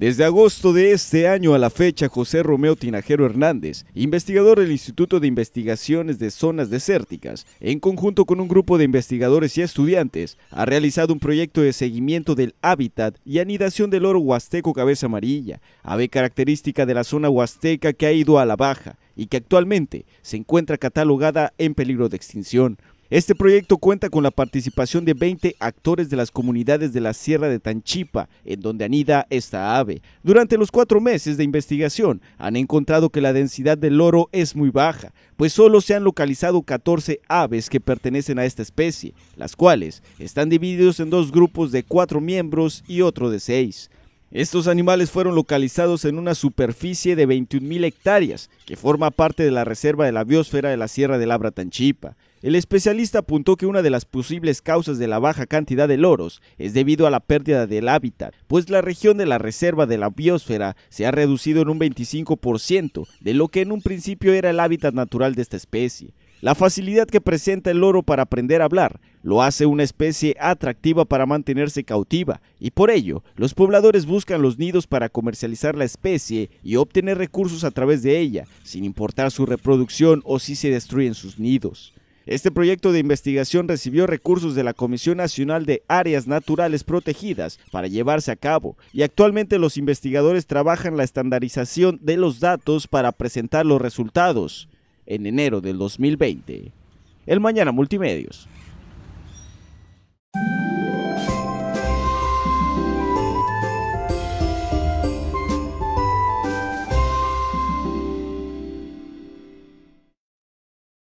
Desde agosto de este año a la fecha, José Romeo Tinajero Hernández, investigador del Instituto de Investigaciones de Zonas Desérticas, en conjunto con un grupo de investigadores y estudiantes, ha realizado un proyecto de seguimiento del hábitat y anidación del oro huasteco cabeza amarilla, ave característica de la zona huasteca que ha ido a la baja y que actualmente se encuentra catalogada en peligro de extinción. Este proyecto cuenta con la participación de 20 actores de las comunidades de la Sierra de Tanchipa, en donde anida esta ave. Durante los cuatro meses de investigación han encontrado que la densidad del loro es muy baja, pues solo se han localizado 14 aves que pertenecen a esta especie, las cuales están divididos en dos grupos de cuatro miembros y otro de seis. Estos animales fueron localizados en una superficie de 21.000 hectáreas, que forma parte de la reserva de la biosfera de la Sierra de Labra Tanchipa. El especialista apuntó que una de las posibles causas de la baja cantidad de loros es debido a la pérdida del hábitat, pues la región de la reserva de la biosfera se ha reducido en un 25% de lo que en un principio era el hábitat natural de esta especie. La facilidad que presenta el loro para aprender a hablar lo hace una especie atractiva para mantenerse cautiva, y por ello los pobladores buscan los nidos para comercializar la especie y obtener recursos a través de ella, sin importar su reproducción o si se destruyen sus nidos. Este proyecto de investigación recibió recursos de la Comisión Nacional de Áreas Naturales Protegidas para llevarse a cabo y actualmente los investigadores trabajan la estandarización de los datos para presentar los resultados en enero del 2020. El Mañana Multimedios.